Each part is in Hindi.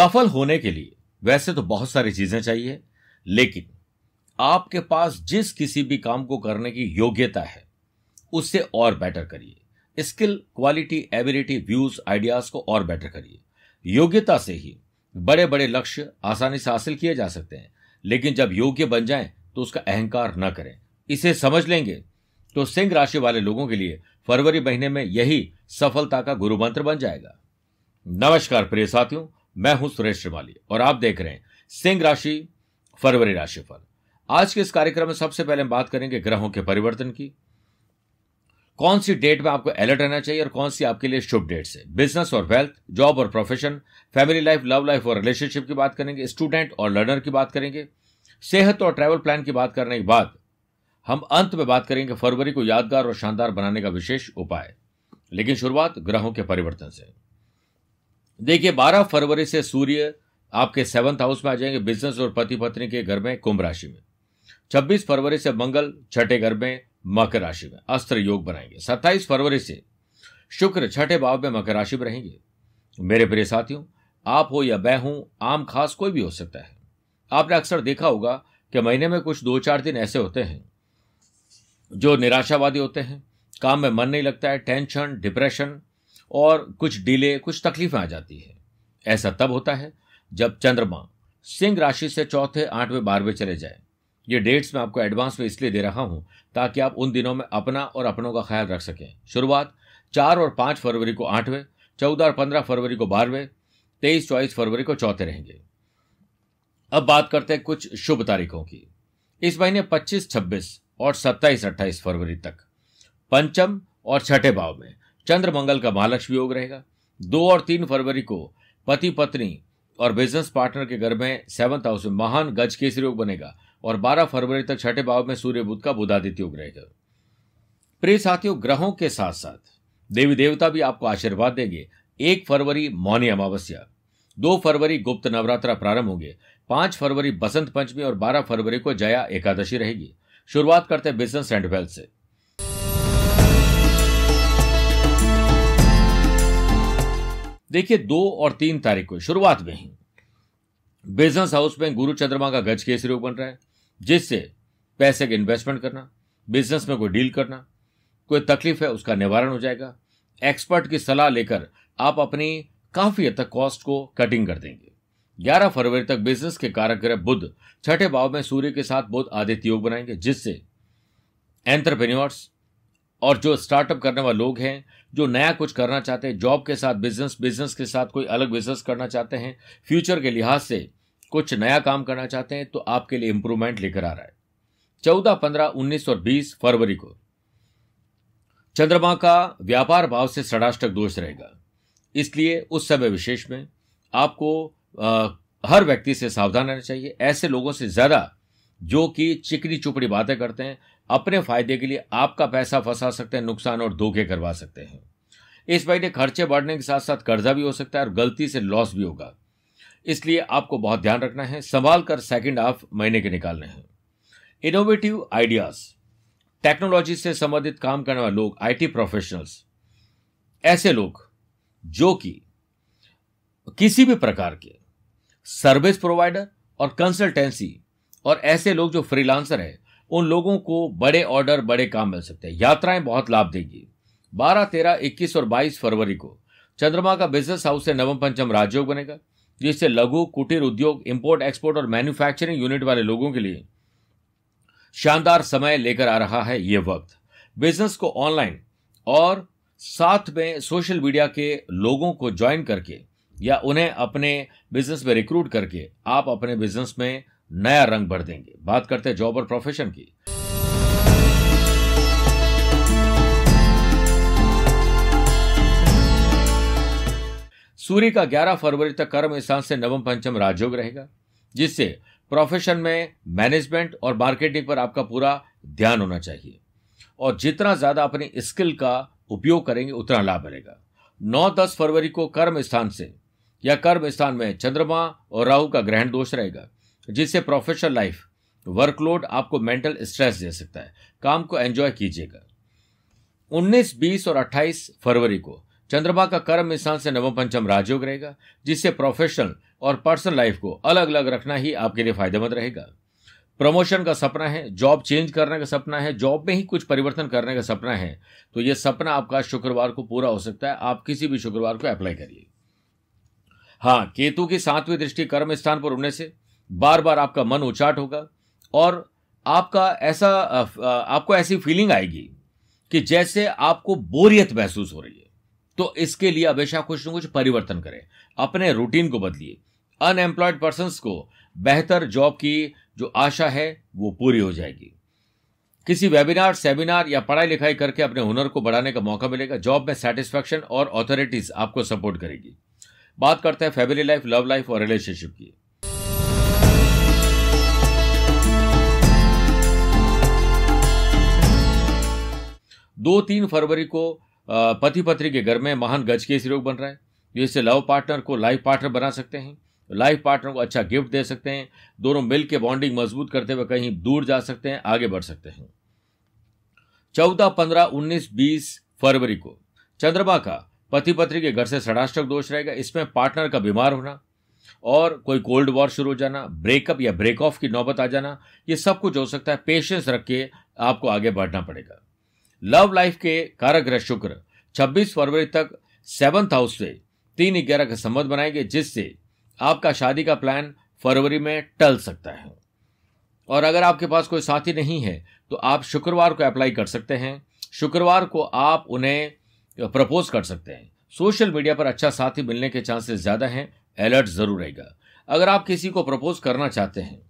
सफल होने के लिए वैसे तो बहुत सारी चीजें चाहिए लेकिन आपके पास जिस किसी भी काम को करने की योग्यता है उससे और बेटर करिए skill quality ability views ideas को और बेटर करिए योग्यता से ही बड़े बड़े लक्ष्य आसानी से हासिल किए जा सकते हैं लेकिन जब योग्य बन जाए तो उसका अहंकार न करें इसे समझ लेंगे तो सिंह राशि वाले लोगों के लिए फरवरी महीने में यही सफलता का गुरु मंत्र बन जाएगा नमस्कार प्रिय साथियों मैं हूं सुरेश श्रीमाली और आप देख रहे हैं सिंह राशि फरवरी राशिफल आज के इस कार्यक्रम में सबसे पहले हम बात करेंगे ग्रहों के परिवर्तन की कौन सी डेट में आपको अलर्ट रहना चाहिए और कौन सी आपके लिए शुभ डेट है बिजनेस और वेल्थ जॉब और profession family life love life और रिलेशनशिप की बात करेंगे स्टूडेंट और लर्नर की बात करेंगे सेहत और ट्रैवल प्लान की बात करने के बाद हम अंत में बात करेंगे फरवरी को यादगार और शानदार बनाने का विशेष उपाय लेकिन शुरुआत ग्रहों के परिवर्तन से देखिए बारह फरवरी से सूर्य आपके सेवंथ हाउस में आ जाएंगे बिजनेस और पति पत्नी के घर में कुंभ राशि में छब्बीस फरवरी से मंगल छठे घर में मकर राशि में अस्त्र योग बनाएंगे सत्ताईस फरवरी से शुक्र छठे भाव में मकर राशि में रहेंगे मेरे प्रिय साथियों आप हो या मैं हूं आम खास कोई भी हो सकता है आपने अक्सर देखा होगा कि महीने में कुछ दो चार दिन ऐसे होते हैं जो निराशावादी होते हैं काम में मन नहीं लगता है टेंशन डिप्रेशन और कुछ डिले कुछ तकलीफें आ जाती है ऐसा तब होता है जब चंद्रमा सिंह राशि से चौथे आठवें बारहवें चले जाए ये डेट्स मैं आपको एडवांस में इसलिए दे रहा हूं ताकि आप उन दिनों में अपना और अपनों का ख्याल रख सकें शुरुआत चार और पांच फरवरी को आठवें चौदह और पंद्रह फरवरी को बारहवें तेईस चौबीस फरवरी को चौथे रहेंगे अब बात करते हैं कुछ शुभ तारीखों की इस महीने पच्चीस छब्बीस और सत्ताईस अट्ठाईस फरवरी तक पंचम और छठे भाव में चंद्र मंगल का महालक्ष्मी योग रहेगा दो और तीन फरवरी को पति पत्नी और बिजनेस पार्टनर के घर में सेवंथ हाउस में महान गज केसरी योग बनेगा और बारह फरवरी तक छठे भाव में सूर्य बुद्ध का बुधादित्य योग रहेगा प्रिय साथियों ग्रहों के साथ साथ देवी देवता भी आपको आशीर्वाद देंगे एक फरवरी मौनी अमावस्या दो फरवरी गुप्त नवरात्रा प्रारंभ होंगे पांच फरवरी बसंत पंचमी और बारह फरवरी को जया एकादशी रहेगी शुरुआत करते हैं बिजनेस एंड वेल्थ से देखिए दो और तीन तारीख को शुरुआत में ही बिजनेस हाउस में गुरु चंद्रमा का गज केसरी बन रहा है जिससे पैसे के इन्वेस्टमेंट करना बिजनेस में कोई डील करना कोई तकलीफ है उसका निवारण हो जाएगा एक्सपर्ट की सलाह लेकर आप अपनी काफी हद तक कॉस्ट को कटिंग कर देंगे 11 फरवरी तक बिजनेस के कारक ग्रह बुद्ध छठे भाव में सूर्य के साथ बुद्ध आदित्य योग बनाएंगे जिससे एंटरप्रेन्योर्स और जो स्टार्टअप करने वाले लोग हैं जो नया कुछ करना चाहते हैं जॉब के साथ बिजनेस बिजनेस के साथ कोई अलग बिजनेस करना चाहते हैं फ्यूचर के लिहाज से कुछ नया काम करना चाहते हैं तो आपके लिए इंप्रूवमेंट लेकर आ रहा है चौदह पंद्रह उन्नीस और बीस फरवरी को चंद्रमा का व्यापार भाव से षडाष्टक दोष रहेगा इसलिए उस समय विशेष में आपको आ, हर व्यक्ति से सावधान रहना चाहिए ऐसे लोगों से ज़्यादा जो कि चिकनी चुपड़ी बातें करते हैं अपने फायदे के लिए आपका पैसा फंसा सकते हैं नुकसान और धोखे करवा सकते हैं इस महीने खर्चे बढ़ने के साथ साथ कर्जा भी हो सकता है और गलती से लॉस भी होगा इसलिए आपको बहुत ध्यान रखना है संभाल कर सेकेंड हाफ महीने के निकालने हैं इनोवेटिव आइडियाज टेक्नोलॉजी से संबंधित काम करने वाले लोग आईटी प्रोफेशनल्स ऐसे लोग जो कि किसी भी प्रकार के सर्विस प्रोवाइडर और कंसल्टेंसी और ऐसे लोग जो फ्रीलांसर हैं उन लोगों को बड़े ऑर्डर बड़े काम मिल सकते हैं यात्राएं बहुत लाभ देगी बारह तेरह इक्कीस और बाईस फरवरी को चंद्रमा का बिजनेस हाउस से नवम पंचम राजयोग बनेगा जिससे लघु कुटीर उद्योग इंपोर्ट एक्सपोर्ट और मैन्युफैक्चरिंग यूनिट वाले लोगों के लिए शानदार समय लेकर आ रहा है ये वक्त बिजनेस को ऑनलाइन और साथ में सोशल मीडिया के लोगों को ज्वाइन करके या उन्हें अपने बिजनेस में रिक्रूट करके आप अपने बिजनेस में नया रंग भर देंगे बात करते हैं जॉब और प्रोफेशन की सूर्य का 11 फरवरी तक कर्म स्थान से नवम पंचम राजयोग रहेगा जिससे प्रोफेशन में मैनेजमेंट और मार्केटिंग पर आपका पूरा ध्यान होना चाहिए और जितना ज़्यादा अपनी स्किल का उपयोग करेंगे उतना लाभ मिलेगा नौ दस फरवरी को कर्म स्थान से या कर्म स्थान में चंद्रमा और राहु का ग्रहण दोष रहेगा जिससे प्रोफेशनल लाइफ वर्कलोड आपको मेंटल स्ट्रेस दे सकता है काम को एंजॉय कीजिएगा 19, 20 और 28 फरवरी को चंद्रमा का कर्म स्थान से नवम पंचम राजयोग रहेगा जिससे प्रोफेशनल और पर्सनल लाइफ को अलग अलग रखना ही आपके लिए फायदेमंद रहेगा प्रमोशन का सपना है जॉब चेंज करने का सपना है जॉब में ही कुछ परिवर्तन करने का सपना है तो यह सपना आपका शुक्रवार को पूरा हो सकता है आप किसी भी शुक्रवार को अप्लाई करिए हाँ केतु की सातवीं दृष्टि कर्म स्थान पर उड़ने से बार बार आपका मन उचाट होगा और आपका ऐसा आपको ऐसी फीलिंग आएगी कि जैसे आपको बोरियत महसूस हो रही है तो इसके लिए हमेशा कुछ ना कुछ परिवर्तन करें अपने रूटीन को बदलिए अनएम्प्लॉयड पर्सन को बेहतर जॉब की जो आशा है वो पूरी हो जाएगी किसी वेबिनार सेमिनार या पढ़ाई लिखाई करके अपने हुनर को बढ़ाने का मौका मिलेगा जॉब में सेटिस्फैक्शन और ऑथोरिटीज आपको सपोर्ट करेगी बात करते हैं फैमिली लाइफ लव लाइफ और रिलेशनशिप की दो तीन फरवरी को पति पत्नी के घर में महान गज के योग बन रहा है जिससे लव पार्टनर को लाइफ पार्टनर बना सकते हैं लाइफ पार्टनर को अच्छा गिफ्ट दे सकते हैं दोनों मिल के बॉन्डिंग मजबूत करते हुए कहीं दूर जा सकते हैं आगे बढ़ सकते हैं चौदह पंद्रह उन्नीस बीस फरवरी को चंद्रमा का पति पत्नी के घर से षडाष्टक दोष रहेगा इसमें पार्टनर का बीमार होना और कोई कोल्ड वॉर शुरू हो जाना ब्रेकअप या ब्रेक ऑफ की नौबत आ जाना ये सब कुछ हो सकता है पेशेंस रख के आपको आगे बढ़ना पड़ेगा लव लाइफ के कारक ग्रह शुक्र 26 फरवरी तक सेवंथ हाउस से तीन ग्यारह का संबंध बनाएंगे जिससे आपका शादी का प्लान फरवरी में टल सकता है और अगर आपके पास कोई साथी नहीं है तो आप शुक्रवार को अप्लाई कर सकते हैं शुक्रवार को आप उन्हें प्रपोज कर सकते हैं सोशल मीडिया पर अच्छा साथी मिलने के चांसेस ज़्यादा हैं अलर्ट ज़रूर रहेगा अगर आप किसी को प्रपोज करना चाहते हैं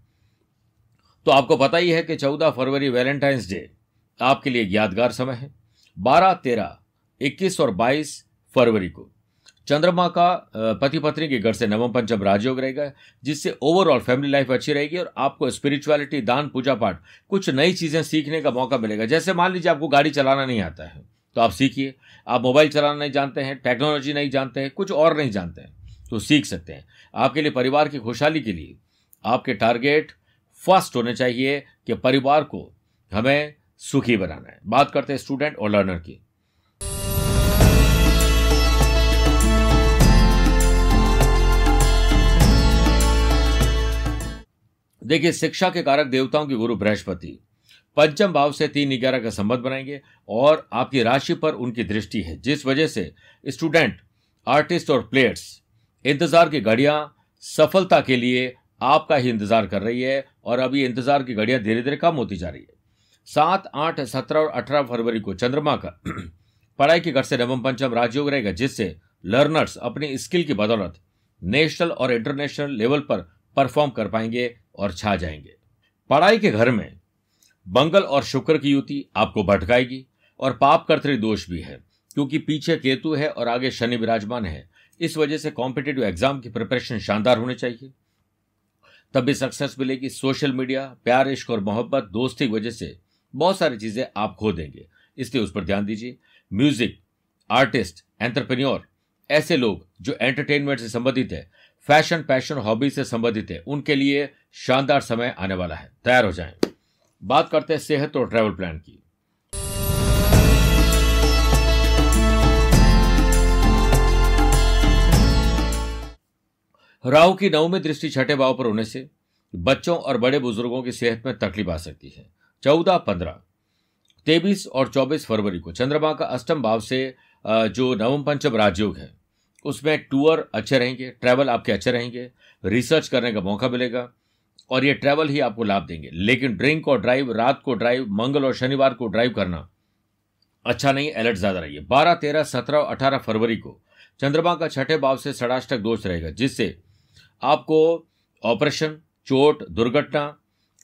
तो आपको पता ही है कि चौदह फरवरी वैलेंटाइंस डे आपके लिए एक यादगार समय है बारह तेरह इक्कीस और बाईस फरवरी को चंद्रमा का पति पत्नी के घर से नवम पंचम राजयोग रहेगा जिससे ओवरऑल फैमिली लाइफ अच्छी रहेगी और आपको स्पिरिचुअलिटी दान पूजा पाठ कुछ नई चीज़ें सीखने का मौका मिलेगा जैसे मान लीजिए आपको गाड़ी चलाना नहीं आता है तो आप सीखिए आप मोबाइल चलाना नहीं जानते हैं टेक्नोलॉजी नहीं जानते हैं कुछ और नहीं जानते हैं तो सीख सकते हैं आपके लिए परिवार की खुशहाली के लिए आपके टारगेट फर्स्ट होने चाहिए कि परिवार को हमें सुखी बनाना है बात करते हैं स्टूडेंट और लर्नर की देखिए शिक्षा के कारक देवताओं के गुरु बृहस्पति पंचम भाव से तीन ग्यारह का संबंध बनाएंगे और आपकी राशि पर उनकी दृष्टि है जिस वजह से स्टूडेंट आर्टिस्ट और प्लेयर्स इंतजार की घड़ियां सफलता के लिए आपका ही इंतजार कर रही है और अभी इंतजार की घड़ियां धीरे धीरे कम होती जा रही है सात आठ सत्रह और अठारह फरवरी को चंद्रमा का पढ़ाई के घर से नवम पंचम राजयोग रहेगा जिससे लर्नर्स अपनी स्किल की बदौलत नेशनल और इंटरनेशनल लेवल पर परफॉर्म कर पाएंगे और छा जाएंगे पढ़ाई के घर में मंगल और शुक्र की युति आपको भटकाएगी और पाप कर्तृ दोष भी है क्योंकि पीछे केतु है और आगे शनि विराजमान है इस वजह से कॉम्पिटेटिव एग्जाम की प्रिपरेशन शानदार होनी चाहिए तब भी सक्सेस मिलेगी सोशल मीडिया प्यार इश्क और मोहब्बत दोस्ती की वजह से बहुत सारी चीज़ें आप खो देंगे इसलिए उस पर ध्यान दीजिए म्यूजिक आर्टिस्ट एंटरप्रेन्योर ऐसे लोग जो एंटरटेनमेंट से संबंधित है फैशन पैशन हॉबी से संबंधित है उनके लिए शानदार समय आने वाला है तैयार हो जाएं। बात करते हैं सेहत और ट्रैवल प्लान की राहु की नवमी दृष्टि छठे भाव पर होने से बच्चों और बड़े बुजुर्गों की सेहत में तकलीफ आ सकती है चौदह पंद्रह तेईस और चौबीस फरवरी को चंद्रमा का अष्टम भाव से जो नवम पंचम राजयोग है उसमें टूर अच्छे रहेंगे ट्रैवल आपके अच्छे रहेंगे रिसर्च करने का मौका मिलेगा और ये ट्रैवल ही आपको लाभ देंगे लेकिन ड्रिंक और ड्राइव रात को ड्राइव मंगल और शनिवार को ड्राइव करना अच्छा नहीं अलर्ट ज़्यादा रहिए बारह तेरह सत्रह और अठारह फरवरी को चंद्रमा का छठे भाव से षडाष्टक दोष रहेगा जिससे आपको ऑपरेशन चोट दुर्घटना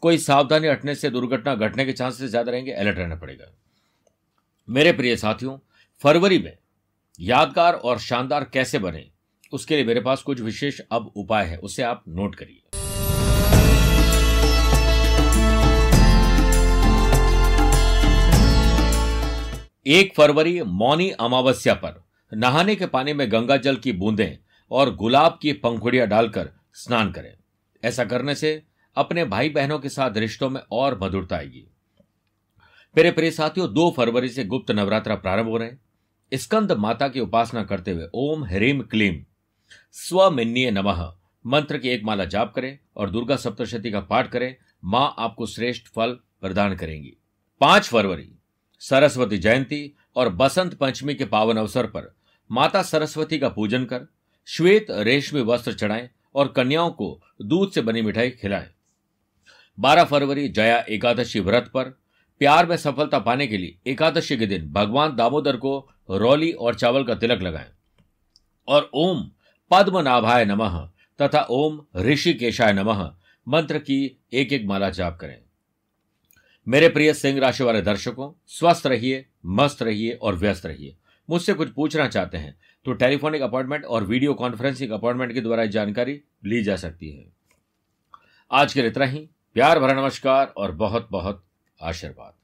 कोई सावधानी हटने से दुर्घटना घटने के चांसेस ज़्यादा रहेंगे अलर्ट रहना पड़ेगा मेरे प्रिय साथियों फरवरी में यादगार और शानदार कैसे बने उसके लिए मेरे पास कुछ विशेष अब उपाय है उसे आप नोट करिए एक फरवरी मौनी अमावस्या पर नहाने के पानी में गंगा जल की बूंदें और गुलाब की पंखुड़ियां डालकर स्नान करें ऐसा करने से अपने भाई बहनों के साथ रिश्तों में और मधुरता आएगी मेरे प्रिय साथियों दो फरवरी से गुप्त नवरात्रा प्रारंभ हो रहे हैं स्कंद माता की उपासना करते हुए ओम ह्रीम क्लीम स्वमिन्नीय नमः मंत्र की एक माला जाप करें और दुर्गा सप्तशती का पाठ करें मां आपको श्रेष्ठ फल प्रदान करेंगी पांच फरवरी सरस्वती जयंती और बसंत पंचमी के पावन अवसर पर माता सरस्वती का पूजन कर श्वेत रेशमी वस्त्र चढ़ाएं और कन्याओं को दूध से बनी मिठाई खिलाएं 12 फरवरी जया एकादशी व्रत पर प्यार में सफलता पाने के लिए एकादशी के दिन भगवान दामोदर को रौली और चावल का तिलक लगाएं और ओम पद्मनाभाय नमः तथा ओम ऋषि केशाय नमः मंत्र की एक एक माला जाप करें मेरे प्रिय सिंह राशि वाले दर्शकों स्वस्थ रहिए मस्त रहिए और व्यस्त रहिए मुझसे कुछ पूछना चाहते हैं तो टेलीफोनिक अपॉइंटमेंट और वीडियो कॉन्फ्रेंसिंग अपॉइंटमेंट के द्वारा जानकारी ली जा सकती है आज के लिए इतना ही प्यार भरा नमस्कार और बहुत बहुत आशीर्वाद